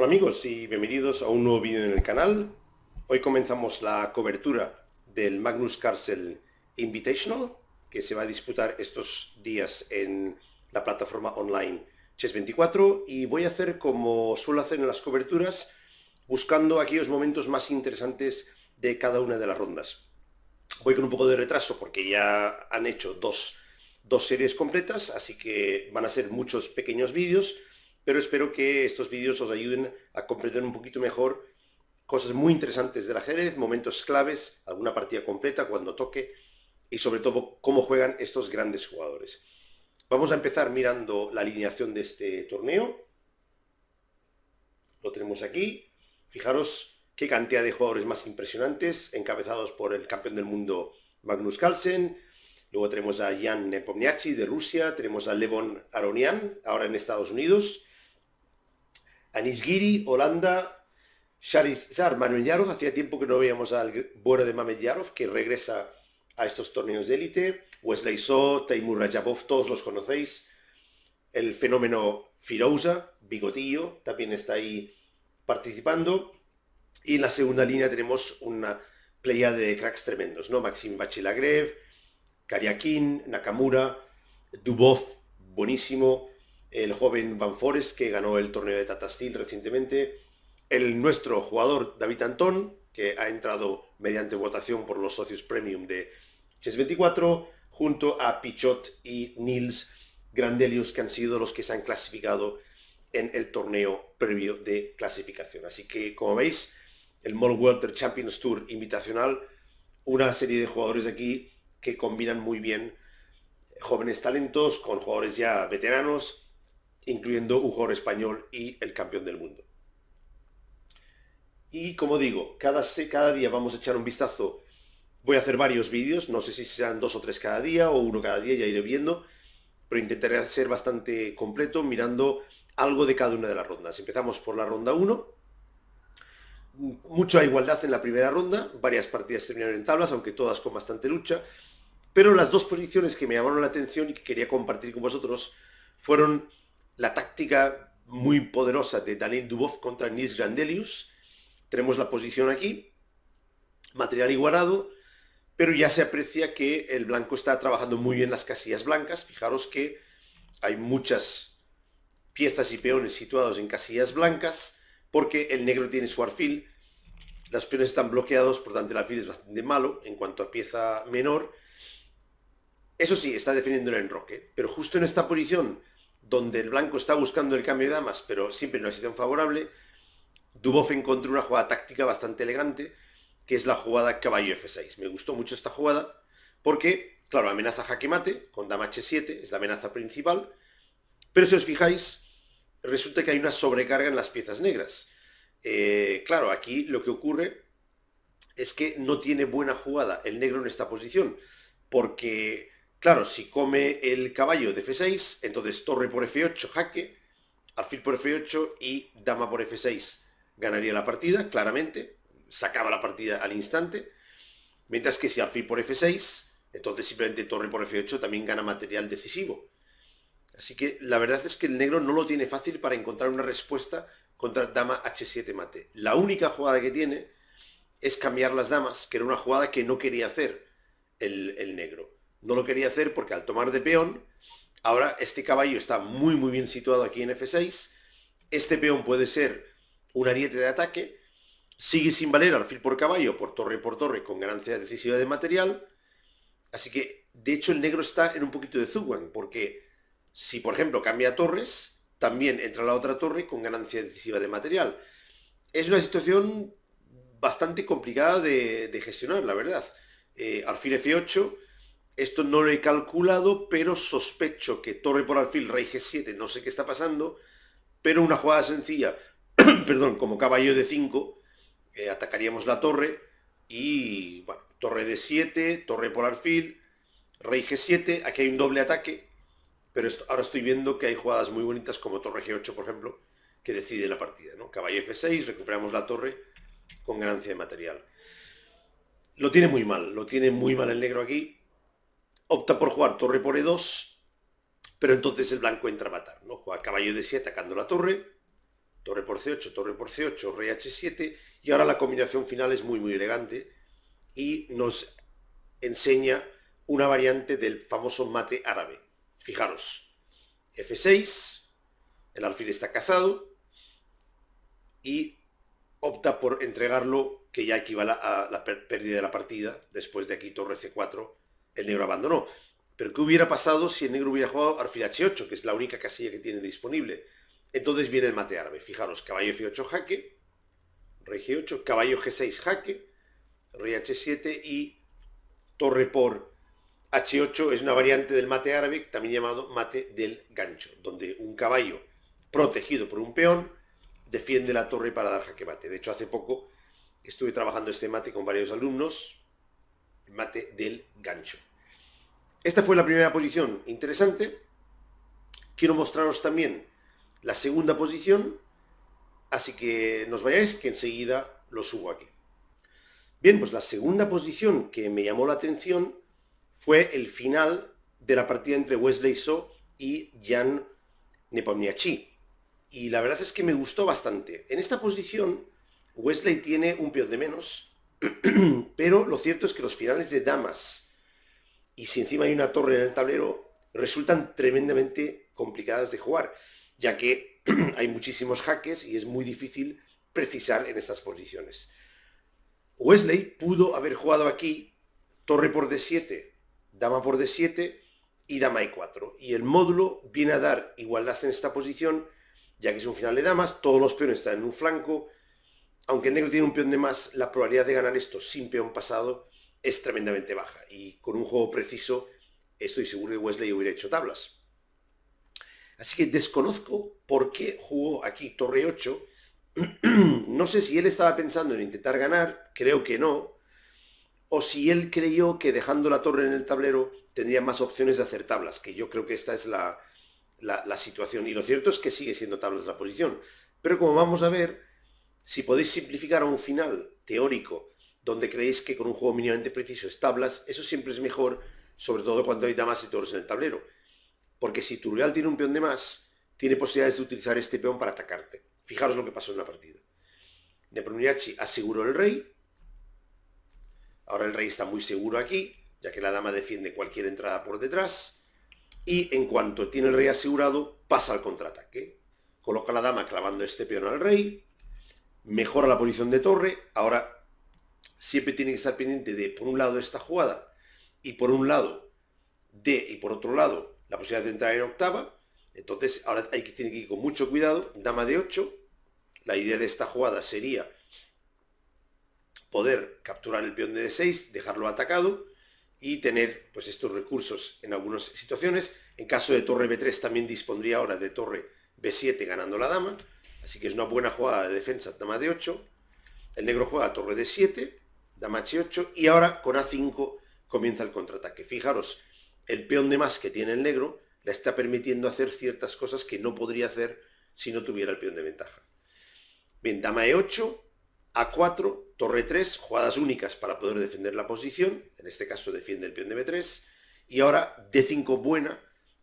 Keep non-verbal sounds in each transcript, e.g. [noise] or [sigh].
Hola amigos y bienvenidos a un nuevo vídeo en el canal. Hoy comenzamos la cobertura del Magnus Carlsen Invitational que se va a disputar estos días en la plataforma online Chess24 y voy a hacer como suelo hacer en las coberturas buscando aquellos momentos más interesantes de cada una de las rondas. Voy con un poco de retraso porque ya han hecho dos, dos series completas, así que van a ser muchos pequeños vídeos pero espero que estos vídeos os ayuden a comprender un poquito mejor cosas muy interesantes de la ajedrez, momentos claves, alguna partida completa cuando toque y sobre todo cómo juegan estos grandes jugadores. Vamos a empezar mirando la alineación de este torneo. Lo tenemos aquí. Fijaros qué cantidad de jugadores más impresionantes, encabezados por el campeón del mundo Magnus Carlsen. Luego tenemos a Jan Nepomniachtchi de Rusia, tenemos a Levon Aronian, ahora en Estados Unidos, Giri, Holanda, Manuel Yarov, hacía tiempo que no veíamos al bueno de Yarov, que regresa a estos torneos de élite, Wesley So, Taimur Rajabov, todos los conocéis, el fenómeno Firouza, Bigotillo, también está ahí participando, y en la segunda línea tenemos una playa de cracks tremendos, ¿no? Maxim Bachilagrev, Kariakin, Nakamura, Dubov, buenísimo, el joven Van Forest que ganó el torneo de tatastil recientemente, el nuestro jugador David Antón, que ha entrado mediante votación por los socios premium de Chess 24, junto a Pichot y Nils Grandelius, que han sido los que se han clasificado en el torneo previo de clasificación. Así que, como veis, el Mall Welter Champions Tour Invitacional, una serie de jugadores de aquí que combinan muy bien jóvenes talentos con jugadores ya veteranos incluyendo un jugador español y el campeón del mundo. Y como digo, cada, día vamos a echar un vistazo. Voy a hacer varios vídeos, no sé si sean dos o tres cada día o uno cada día, ya iré viendo, pero intentaré ser bastante completo mirando algo de cada una de las rondas. Empezamos por la ronda 1. Mucha igualdad en la primera ronda, varias partidas terminaron en tablas, aunque todas con bastante lucha, pero las dos posiciones que me llamaron la atención y que quería compartir con vosotros fueron la táctica muy poderosa de Daniel Dubov contra Nils Grandelius. Tenemos la posición aquí, material igualado, pero ya se aprecia que el blanco está trabajando muy bien las casillas blancas. Fijaros que hay muchas piezas y peones situados en casillas blancas porque el negro tiene su arfil. Las peones están bloqueados, por tanto el alfil es bastante malo en cuanto a pieza menor. Eso sí, está defendiendo el enroque, pero justo en esta posición donde el blanco está buscando el cambio de damas, pero siempre en una situación favorable. Dubov encontró una jugada táctica bastante elegante, que es la jugada caballo F6. Me gustó mucho esta jugada, porque, claro, amenaza jaque mate con dama H7, es la amenaza principal, pero si os fijáis, resulta que hay una sobrecarga en las piezas negras. Eh, claro, aquí lo que ocurre es que no tiene buena jugada el negro en esta posición, porque Claro, si come el caballo de F6, entonces torre por F8, jaque, alfil por F8 y dama por F6 ganaría la partida, claramente, sacaba la partida al instante, mientras que si alfil por F6, entonces simplemente torre por F8 también gana material decisivo. Así que la verdad es que el negro no lo tiene fácil para encontrar una respuesta contra dama H7 mate. La única jugada que tiene es cambiar las damas, que era una jugada que no quería hacer el, el negro no lo quería hacer porque al tomar de peón, ahora este caballo está muy muy bien situado aquí en F6, este peón puede ser un ariete de ataque, sigue sin valer alfil por caballo, por torre por torre, con ganancia decisiva de material, así que de hecho el negro está en un poquito de zugzwang porque si por ejemplo cambia torres, también entra la otra torre con ganancia decisiva de material. Es una situación bastante complicada de, gestionar, la verdad. Eh, alfil F8, esto no lo he calculado, pero sospecho que torre por alfil, rey g7, no sé qué está pasando, pero una jugada sencilla, [clears throat] perdón, como caballo de 5, eh, atacaríamos la torre y, bueno, torre de 7, torre por alfil, rey g7, aquí hay un doble ataque, pero ahora estoy viendo que hay jugadas muy bonitas como torre g8, por ejemplo, que decide la partida, ¿no? Caballo f6, recuperamos la torre con ganancia de material. Lo tiene muy mal, lo tiene muy mal el negro aquí, opta por jugar torre por E2, pero entonces el blanco entra a matar, ¿no? Juega caballo de 7 atacando la torre, torre por C8, torre por C8, rey H7, y ahora la combinación final es muy muy elegante y nos enseña una variante del famoso mate árabe. Fijaros, F6, el alfil está cazado y opta por entregarlo que ya equivale a la pérdida de la partida, después de aquí torre C4 el negro abandonó. Pero ¿qué hubiera pasado si el negro hubiera jugado alfil h8, que es la única casilla que tiene disponible? Entonces viene el mate árabe. Fijaros, caballo f8 jaque, rey g8, caballo g6 jaque, rey h7 y torre por h8 es una variante del mate árabe, también llamado mate del gancho, donde un caballo protegido por un peón defiende la torre para dar jaque mate. De hecho, hace poco estuve trabajando este mate con varios alumnos, mate del gancho. Esta fue la primera posición interesante. Quiero mostraros también la segunda posición, así que nos vayáis que enseguida lo subo aquí. Bien, pues la segunda posición que me llamó la atención fue el final de la partida entre Wesley So y Jan Nepomniachtchi. Y la verdad es que me gustó bastante. En esta posición, Wesley tiene un peón de menos, [clears throat] pero lo cierto es que los finales de damas y si encima hay una torre en el tablero, resultan tremendamente complicadas de jugar, ya que [clears throat] hay muchísimos jaques y es muy difícil precisar en estas posiciones. Wesley pudo haber jugado aquí torre por d7, dama por d7 y dama e4. Y el módulo viene a dar igualdad en esta posición, ya que es un final de damas, todos los peones están en un flanco. Aunque el negro tiene un peón de más, la probabilidad de ganar esto sin peón pasado es tremendamente baja. Y con un juego preciso, estoy seguro que Wesley hubiera hecho tablas. Así que desconozco por qué jugó aquí Torre 8. [clears throat] no sé si él estaba pensando en intentar ganar, creo que no. O si él creyó que dejando la torre en el tablero tendría más opciones de hacer tablas, que yo creo que esta es la, la situación. Y lo cierto es que sigue siendo tablas la posición. Pero como vamos a ver, si podéis simplificar a un final teórico donde creéis que con un juego mínimamente preciso es tablas, eso siempre es mejor, sobre todo cuando hay damas y torres en el tablero. Porque si tu real tiene un peón de más, tiene posibilidades de utilizar este peón para atacarte. Fijaros lo que pasó en la partida. Nepomniachtchi aseguró el rey. Ahora el rey está muy seguro aquí, ya que la dama defiende cualquier entrada por detrás. Y en cuanto tiene el rey asegurado, pasa al contraataque. Coloca la dama clavando este peón al rey. Mejora la posición de torre. Ahora siempre tiene que estar pendiente de, por un lado, esta jugada y por un lado, de, y por otro lado, la posibilidad de entrar en octava. Entonces, ahora hay que tiene que ir con mucho cuidado. Dama de 8. La idea de esta jugada sería poder capturar el peón de D6, dejarlo atacado y tener pues estos recursos en algunas situaciones. En caso de torre B3 también dispondría ahora de torre B7 ganando la dama. Así que es una buena jugada de defensa, dama de 8. El negro juega torre D7 dama h8 y ahora con a5 comienza el contraataque. Fijaros, el peón de más que tiene el negro le está permitiendo hacer ciertas cosas que no podría hacer si no tuviera el peón de ventaja. Bien, dama e8, a4, torre 3, jugadas únicas para poder defender la posición, en este caso defiende el peón de b3, y ahora d5 buena,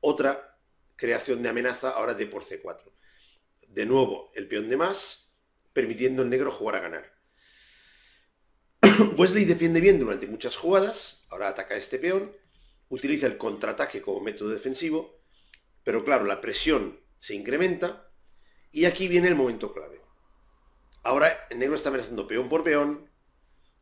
otra creación de amenaza, ahora d por c4. De nuevo, el peón de más, permitiendo al negro jugar a ganar. [coughs] Wesley defiende bien durante muchas jugadas, ahora ataca a este peón, utiliza el contraataque como método defensivo, pero claro, la presión se incrementa y aquí viene el momento clave. Ahora el negro está amenazando peón por peón,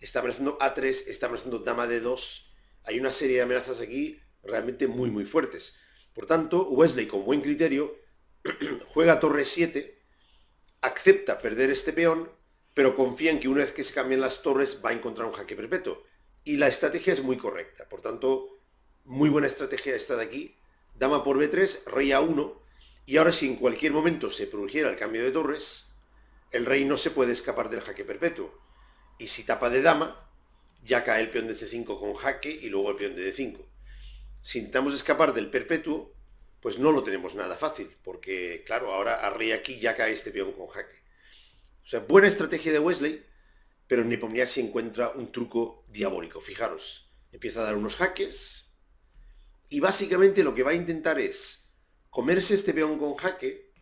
está amenazando A3, está amenazando dama de 2 Hay una serie de amenazas aquí realmente muy muy fuertes. Por tanto, Wesley con buen criterio [clears throat] juega torre 7, acepta perder este peón pero confían que una vez que se cambien las torres va a encontrar un jaque perpetuo. Y la estrategia es muy correcta, por tanto, muy buena estrategia esta de aquí. Dama por B3, rey A1, y ahora si en cualquier momento se produjera el cambio de torres, el rey no se puede escapar del jaque perpetuo. Y si tapa de dama, ya cae el peón de C5 con jaque y luego el peón de D5. Si intentamos escapar del perpetuo, pues no lo tenemos nada fácil, porque claro, ahora a rey aquí ya cae este peón con jaque. O sea, buena estrategia de Wesley, pero Nepomniachtchi se encuentra un truco diabólico. Fijaros, empieza a dar unos jaques y básicamente lo que va a intentar es comerse este peón con jaque,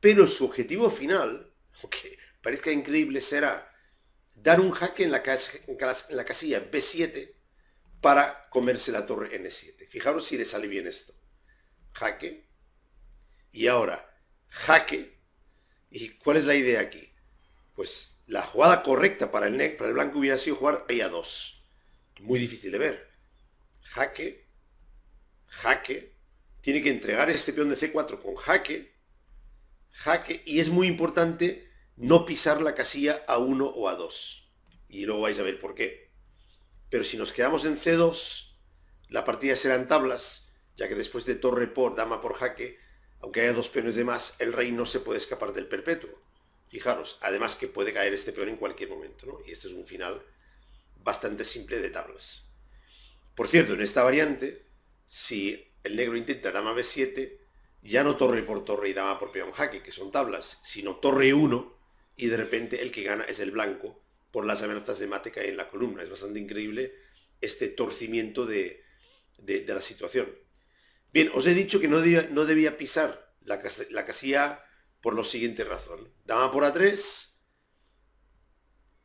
pero su objetivo final, aunque parezca increíble, será dar un jaque en la, en la casilla B7 para comerse la torre N7. Fijaros si le sale bien esto. Jaque. Y ahora, jaque. ¿Y cuál es la idea aquí? pues la jugada correcta para el, negro, para el blanco hubiera sido jugar ahí a 2. Muy difícil de ver. Jaque, jaque, tiene que entregar este peón de C4 con jaque, jaque, y es muy importante no pisar la casilla a 1 o a 2. Y luego vais a ver por qué. Pero si nos quedamos en C2, la partida será en tablas, ya que después de torre por, dama por jaque, aunque haya dos peones de más, el rey no se puede escapar del perpetuo. Fijaros, además que puede caer este peón en cualquier momento, ¿no? Y este es un final bastante simple de tablas. Por cierto, en esta variante, si el negro intenta dama b7, ya no torre por torre y dama por peón jaque, que son tablas, sino torre 1 y de repente el que gana es el blanco por las amenazas de mate que hay en la columna. Es bastante increíble este torcimiento de, de, la situación. Bien, os he dicho que no debía, no debía pisar la, la casilla por la siguiente razón. Dama por A3,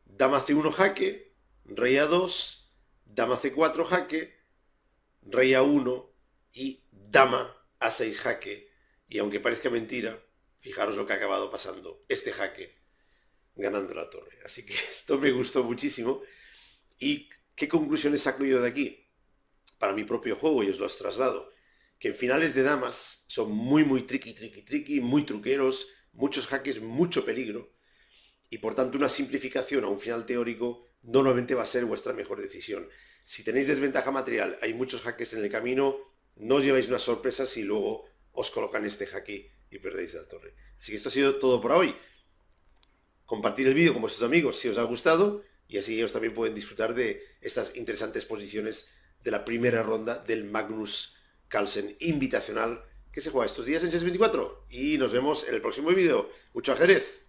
dama C1 jaque, rey A2, dama C4 jaque, rey A1 y dama A6 jaque. Y aunque parezca mentira, fijaros lo que ha acabado pasando. Este jaque ganando la torre. Así que [laughs] esto me gustó muchísimo. ¿Y qué conclusiones saco yo de aquí? Para mi propio juego y os lo has traslado que en finales de damas son muy, muy tricky, tricky, tricky, muy truqueros, muchos jaques, mucho peligro. Y por tanto, una simplificación a un final teórico normalmente va a ser vuestra mejor decisión. Si tenéis desventaja material, hay muchos jaques en el camino, no os lleváis una sorpresa si luego os colocan este jaque y perdéis la torre. Así que esto ha sido todo por hoy. Compartir el vídeo con vuestros amigos si os ha gustado y así ellos también pueden disfrutar de estas interesantes posiciones de la primera ronda del Magnus Carlsen invitacional que se juega estos días en CS24. Y nos vemos en el próximo vídeo. Mucho ajedrez.